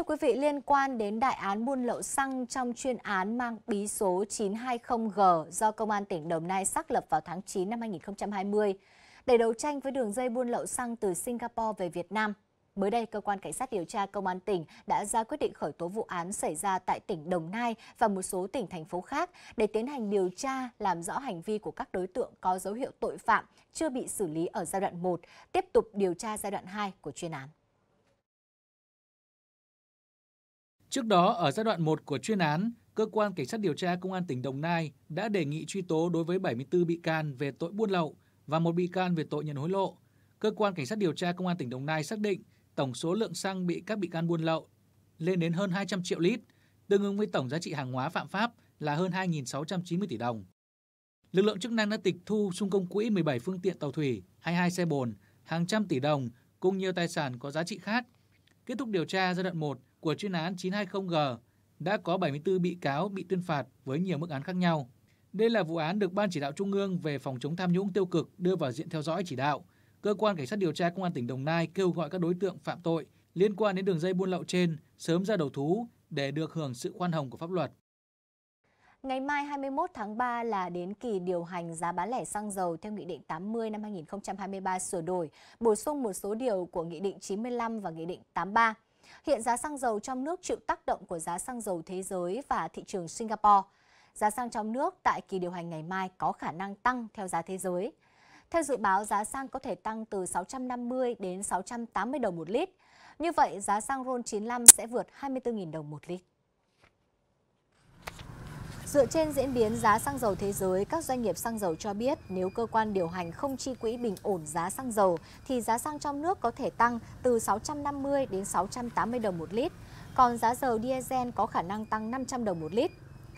Thưa quý vị, liên quan đến đại án buôn lậu xăng trong chuyên án mang bí số 920G do Công an tỉnh Đồng Nai xác lập vào tháng 9 năm 2020 để đấu tranh với đường dây buôn lậu xăng từ Singapore về Việt Nam. Mới đây, Cơ quan Cảnh sát điều tra Công an tỉnh đã ra quyết định khởi tố vụ án xảy ra tại tỉnh Đồng Nai và một số tỉnh, thành phố khác để tiến hành điều tra, làm rõ hành vi của các đối tượng có dấu hiệu tội phạm chưa bị xử lý ở giai đoạn 1, tiếp tục điều tra giai đoạn 2 của chuyên án. Trước đó, ở giai đoạn 1 của chuyên án, cơ quan cảnh sát điều tra công an tỉnh Đồng Nai đã đề nghị truy tố đối với 74 bị can về tội buôn lậu và một bị can về tội nhận hối lộ. Cơ quan cảnh sát điều tra công an tỉnh Đồng Nai xác định tổng số lượng xăng bị các bị can buôn lậu lên đến hơn 200 triệu lít, tương ứng với tổng giá trị hàng hóa phạm pháp là hơn 2.690 tỷ đồng. Lực lượng chức năng đã tịch thu xung công quỹ 17 phương tiện tàu thủy, 22 xe bồn, hàng trăm tỷ đồng cùng nhiều tài sản có giá trị khác. Kết thúc điều tra giai đoạn 1, của chuyên án 920G đã có 74 bị cáo bị tuyên phạt với nhiều mức án khác nhau. Đây là vụ án được Ban chỉ đạo Trung ương về phòng chống tham nhũng tiêu cực đưa vào diện theo dõi chỉ đạo. Cơ quan cảnh sát điều tra công an tỉnh Đồng Nai kêu gọi các đối tượng phạm tội liên quan đến đường dây buôn lậu trên sớm ra đầu thú để được hưởng sự khoan hồng của pháp luật. Ngày mai 21 tháng 3 là đến kỳ điều hành giá bán lẻ xăng dầu theo Nghị định 80 năm 2023 sửa đổi, bổ sung một số điều của Nghị định 95 và Nghị định 83. Hiện giá xăng dầu trong nước chịu tác động của giá xăng dầu thế giới và thị trường Singapore. Giá xăng trong nước tại kỳ điều hành ngày mai có khả năng tăng theo giá thế giới. Theo dự báo, giá xăng có thể tăng từ 650 đến 680 đồng một lít. Như vậy, giá xăng RON 95 sẽ vượt 24.000 đồng một lít. Dựa trên diễn biến giá xăng dầu thế giới, các doanh nghiệp xăng dầu cho biết nếu cơ quan điều hành không chi quỹ bình ổn giá xăng dầu thì giá xăng trong nước có thể tăng từ 650 đến 680 đồng một lít, còn giá dầu diesel có khả năng tăng 500 đồng một lít.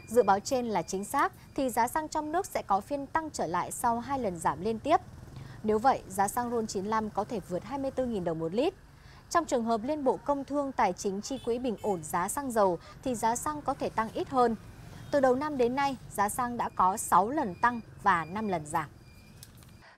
Dự báo trên là chính xác thì giá xăng trong nước sẽ có phiên tăng trở lại sau hai lần giảm liên tiếp. Nếu vậy, giá xăng RON 95 có thể vượt 24.000 đồng một lít. Trong trường hợp Liên Bộ Công Thương Tài chính chi quỹ bình ổn giá xăng dầu thì giá xăng có thể tăng ít hơn – từ đầu năm đến nay, giá xăng đã có 6 lần tăng và 5 lần giảm.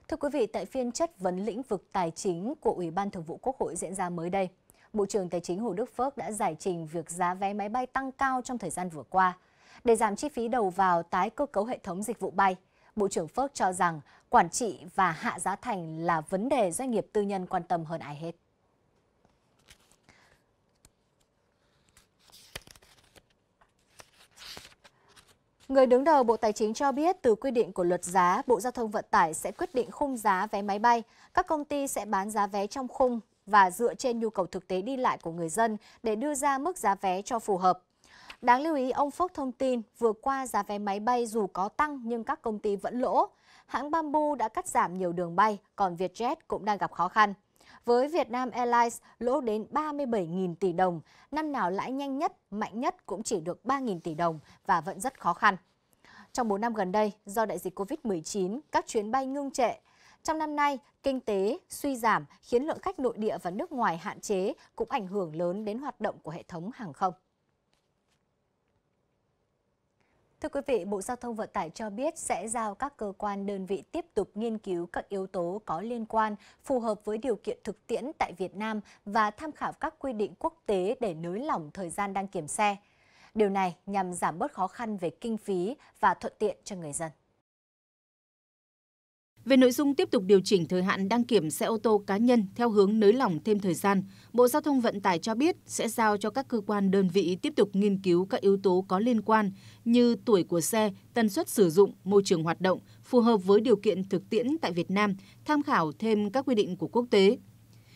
Thưa quý vị, tại phiên chất vấn lĩnh vực tài chính của Ủy ban Thường vụ Quốc hội diễn ra mới đây, Bộ trưởng Tài chính Hồ Đức Phước đã giải trình việc giá vé máy bay tăng cao trong thời gian vừa qua. Để giảm chi phí đầu vào tái cơ cấu hệ thống dịch vụ bay, Bộ trưởng Phước cho rằng quản trị và hạ giá thành là vấn đề doanh nghiệp tư nhân quan tâm hơn ai hết. Người đứng đầu Bộ Tài chính cho biết từ quy định của luật giá, Bộ Giao thông Vận tải sẽ quyết định khung giá vé máy bay. Các công ty sẽ bán giá vé trong khung và dựa trên nhu cầu thực tế đi lại của người dân để đưa ra mức giá vé cho phù hợp. Đáng lưu ý, ông Phúc thông tin vừa qua giá vé máy bay dù có tăng nhưng các công ty vẫn lỗ. Hãng Bamboo đã cắt giảm nhiều đường bay, còn Vietjet cũng đang gặp khó khăn với Việt Nam Airlines lỗ đến 37.000 tỷ đồng, năm nào lãi nhanh nhất, mạnh nhất cũng chỉ được 3.000 tỷ đồng và vẫn rất khó khăn. Trong 4 năm gần đây, do đại dịch COVID-19, các chuyến bay ngưng trệ. Trong năm nay, kinh tế suy giảm khiến lượng khách nội địa và nước ngoài hạn chế cũng ảnh hưởng lớn đến hoạt động của hệ thống hàng không. Thưa quý vị, Bộ Giao thông Vận tải cho biết sẽ giao các cơ quan đơn vị tiếp tục nghiên cứu các yếu tố có liên quan phù hợp với điều kiện thực tiễn tại Việt Nam và tham khảo các quy định quốc tế để nới lỏng thời gian đăng kiểm xe. Điều này nhằm giảm bớt khó khăn về kinh phí và thuận tiện cho người dân. Về nội dung tiếp tục điều chỉnh thời hạn đăng kiểm xe ô tô cá nhân theo hướng nới lỏng thêm thời gian, Bộ Giao thông Vận tải cho biết sẽ giao cho các cơ quan đơn vị tiếp tục nghiên cứu các yếu tố có liên quan như tuổi của xe, tần suất sử dụng, môi trường hoạt động phù hợp với điều kiện thực tiễn tại Việt Nam, tham khảo thêm các quy định của quốc tế.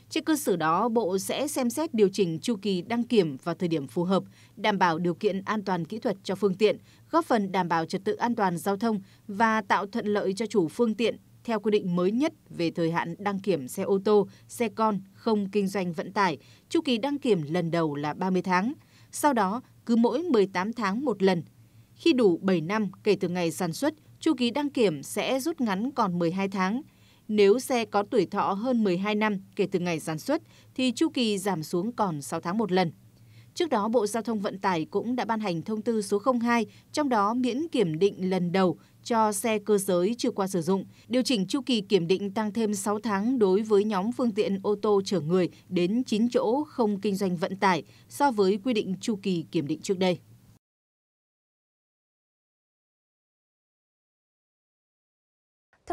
Trên cơ sở đó, Bộ sẽ xem xét điều chỉnh chu kỳ đăng kiểm vào thời điểm phù hợp, đảm bảo điều kiện an toàn kỹ thuật cho phương tiện, góp phần đảm bảo trật tự an toàn giao thông và tạo thuận lợi cho chủ phương tiện theo quy định mới nhất về thời hạn đăng kiểm xe ô tô, xe con không kinh doanh vận tải, chu kỳ đăng kiểm lần đầu là 30 tháng, sau đó cứ mỗi 18 tháng một lần. Khi đủ 7 năm kể từ ngày sản xuất, chu kỳ đăng kiểm sẽ rút ngắn còn 12 tháng. Nếu xe có tuổi thọ hơn 12 năm kể từ ngày sản xuất thì chu kỳ giảm xuống còn 6 tháng một lần. Trước đó, Bộ Giao thông Vận tải cũng đã ban hành thông tư số 02, trong đó miễn kiểm định lần đầu cho xe cơ giới chưa qua sử dụng, điều chỉnh chu kỳ kiểm định tăng thêm 6 tháng đối với nhóm phương tiện ô tô chở người đến 9 chỗ không kinh doanh vận tải so với quy định chu kỳ kiểm định trước đây.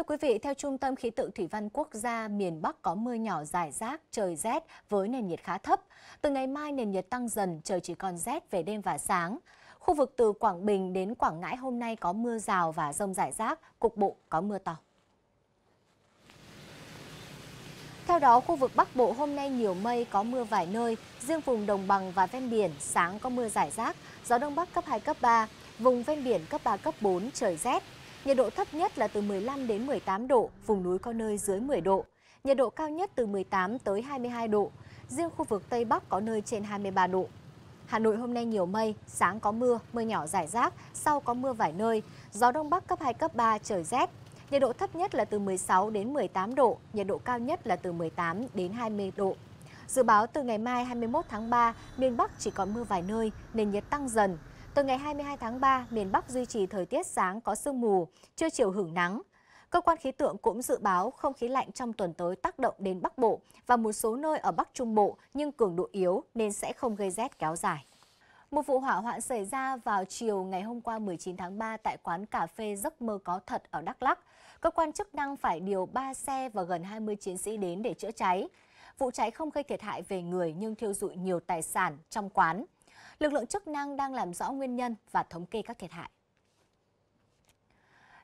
quý vị, theo Trung tâm Khí tượng Thủy văn Quốc gia, miền Bắc có mưa nhỏ rải rác, trời rét với nền nhiệt khá thấp. Từ ngày mai nền nhiệt tăng dần, trời chỉ còn rét về đêm và sáng. Khu vực từ Quảng Bình đến Quảng Ngãi hôm nay có mưa rào và rông rải rác, cục bộ có mưa to. Theo đó, khu vực Bắc Bộ hôm nay nhiều mây, có mưa vài nơi. Riêng vùng đồng bằng và ven biển, sáng có mưa rải rác, gió Đông Bắc cấp 2, cấp 3. Vùng ven biển cấp 3, cấp 4, trời rét. Nhiệt độ thấp nhất là từ 15 đến 18 độ, vùng núi có nơi dưới 10 độ. Nhiệt độ cao nhất từ 18 tới 22 độ, riêng khu vực Tây Bắc có nơi trên 23 độ. Hà Nội hôm nay nhiều mây, sáng có mưa, mưa nhỏ rải rác, sau có mưa vài nơi, gió đông bắc cấp 2 cấp 3 trời rét. Nhiệt độ thấp nhất là từ 16 đến 18 độ, nhiệt độ cao nhất là từ 18 đến 20 độ. Dự báo từ ngày mai 21 tháng 3, miền Bắc chỉ còn mưa vài nơi, nền nhiệt tăng dần, từ ngày 22 tháng 3, miền Bắc duy trì thời tiết sáng có sương mù, trưa chiều hưởng nắng. Cơ quan khí tượng cũng dự báo không khí lạnh trong tuần tới tác động đến Bắc Bộ và một số nơi ở Bắc Trung Bộ nhưng cường độ yếu nên sẽ không gây rét kéo dài. Một vụ hỏa hoạn xảy ra vào chiều ngày hôm qua 19 tháng 3 tại quán cà phê Giấc mơ có thật ở Đắk Lắk. Cơ quan chức năng phải điều 3 xe và gần 20 chiến sĩ đến để chữa cháy. Vụ cháy không gây thiệt hại về người nhưng thiêu dụi nhiều tài sản trong quán. Lực lượng chức năng đang làm rõ nguyên nhân và thống kê các thiệt hại.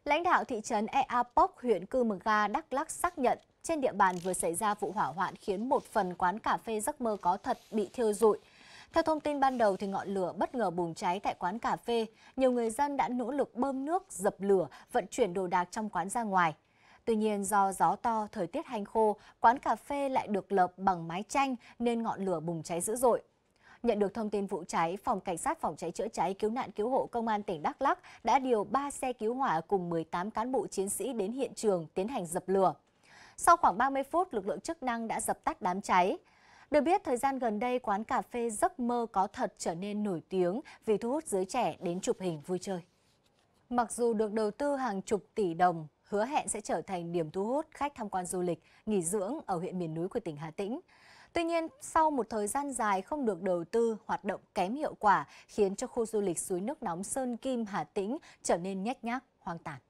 Lãnh đạo thị trấn Eapok, huyện Cư Mờ Ga, Đắk Lắk xác nhận trên địa bàn vừa xảy ra vụ hỏa hoạn khiến một phần quán cà phê giấc mơ có thật bị thiêu rụi. Theo thông tin ban đầu thì ngọn lửa bất ngờ bùng cháy tại quán cà phê, nhiều người dân đã nỗ lực bơm nước, dập lửa, vận chuyển đồ đạc trong quán ra ngoài. Tuy nhiên do gió to, thời tiết hành khô, quán cà phê lại được lợp bằng mái tranh nên ngọn lửa bùng cháy dữ dội. Nhận được thông tin vụ cháy, Phòng Cảnh sát Phòng cháy chữa cháy cứu nạn cứu hộ Công an tỉnh Đắk Lắk đã điều 3 xe cứu hỏa cùng 18 cán bộ chiến sĩ đến hiện trường tiến hành dập lửa. Sau khoảng 30 phút, lực lượng chức năng đã dập tắt đám cháy. Được biết, thời gian gần đây, quán cà phê Giấc Mơ có thật trở nên nổi tiếng vì thu hút giới trẻ đến chụp hình vui chơi. Mặc dù được đầu tư hàng chục tỷ đồng, hứa hẹn sẽ trở thành điểm thu hút khách tham quan du lịch, nghỉ dưỡng ở huyện miền núi của tỉnh Hà Tĩnh. Tuy nhiên, sau một thời gian dài không được đầu tư, hoạt động kém hiệu quả khiến cho khu du lịch suối nước nóng Sơn Kim Hà Tĩnh trở nên nhách nhác, hoang tàn.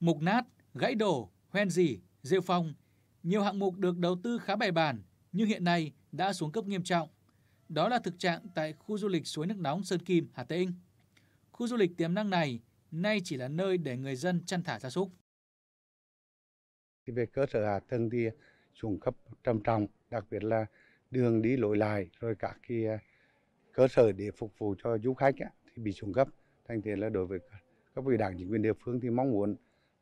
Mục nát, gãy đổ, hoen dỉ, rêu phong, nhiều hạng mục được đầu tư khá bài bản nhưng hiện nay đã xuống cấp nghiêm trọng. Đó là thực trạng tại khu du lịch suối nước nóng Sơn Kim, Hà Tĩnh. Khu du lịch tiềm năng này nay chỉ là nơi để người dân chăn thả gia súc về cơ sở hạ tầng thì xuống cấp trầm trọng đặc biệt là đường đi lối lại rồi các cái à, cơ sở để phục vụ cho du khách ấy, thì bị xuống cấp thành thế là đối với các vị đảng chính quyền địa phương thì mong muốn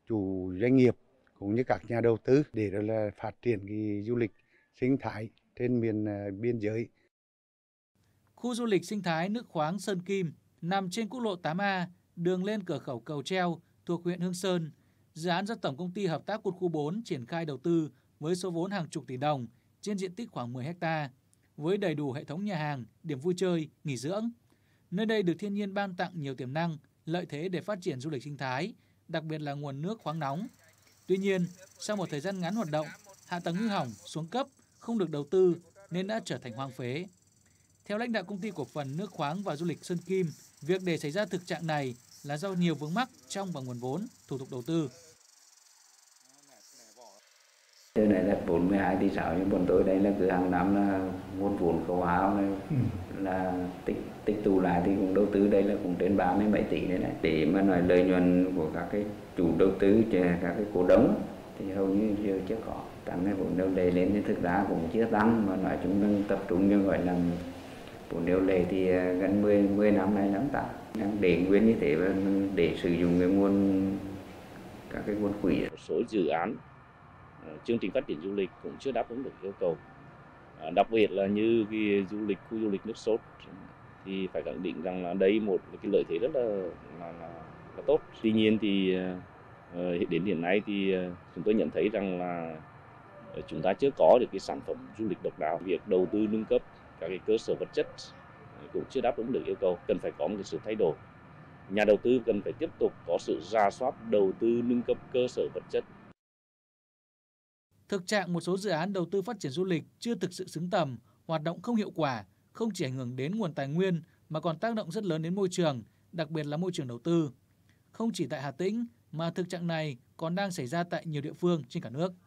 chủ doanh nghiệp cũng như các nhà đầu tư để đó là phát triển cái du lịch sinh thái trên miền à, biên giới. Khu du lịch sinh thái nước khoáng Sơn Kim nằm trên quốc lộ 8A, đường lên cửa khẩu Cầu Treo thuộc huyện Hương Sơn, Dự án do Tổng Công ty Hợp tác Quân khu 4 triển khai đầu tư với số vốn hàng chục tỷ đồng trên diện tích khoảng 10 hecta với đầy đủ hệ thống nhà hàng, điểm vui chơi, nghỉ dưỡng. Nơi đây được thiên nhiên ban tặng nhiều tiềm năng, lợi thế để phát triển du lịch sinh thái, đặc biệt là nguồn nước khoáng nóng. Tuy nhiên, sau một thời gian ngắn hoạt động, hạ tầng hư hỏng, xuống cấp, không được đầu tư nên đã trở thành hoang phế. Theo lãnh đạo công ty cổ phần nước khoáng và du lịch Sơn Kim, việc để xảy ra thực trạng này là do nhiều vướng mắc trong và nguồn vốn, thủ tục đầu tư. Đây này là 42 tỷ 6 nhưng bọn tôi đây là cứ hàng năm là nguồn vốn khẩu háo này ừ. là tích tích tụ lại thì cũng đầu tư đây là cũng trên 37 tỷ đấy này. Để mà nói lợi nhuận của các cái chủ đầu tư các cái cổ đông thì hầu như chưa chưa có tăng cái vốn điều lệ lên thì thực ra cũng chưa tăng mà nói chúng đang tập trung như gọi là vốn điều lệ thì gần 10 10 năm nay lắm tăng để nguyên như thế và để sử dụng cái nguồn các cái nguồn quỹ một số dự án ờ, chương trình phát triển du lịch cũng chưa đáp ứng được yêu cầu ờ, đặc biệt là như cái du lịch khu du lịch nước sốt thì phải khẳng định rằng là đây một cái lợi thế rất là là, là, là tốt tuy nhiên thì ờ, đến hiện nay thì chúng tôi nhận thấy rằng là chúng ta chưa có được cái sản phẩm du lịch độc đáo việc đầu tư nâng cấp các cái cơ sở vật chất cũng chưa đáp ứng được yêu cầu cần phải có một sự thay đổi nhà đầu tư cần phải tiếp tục có sự ra soát đầu tư nâng cấp cơ sở vật chất thực trạng một số dự án đầu tư phát triển du lịch chưa thực sự xứng tầm hoạt động không hiệu quả không chỉ ảnh hưởng đến nguồn tài nguyên mà còn tác động rất lớn đến môi trường đặc biệt là môi trường đầu tư không chỉ tại hà tĩnh mà thực trạng này còn đang xảy ra tại nhiều địa phương trên cả nước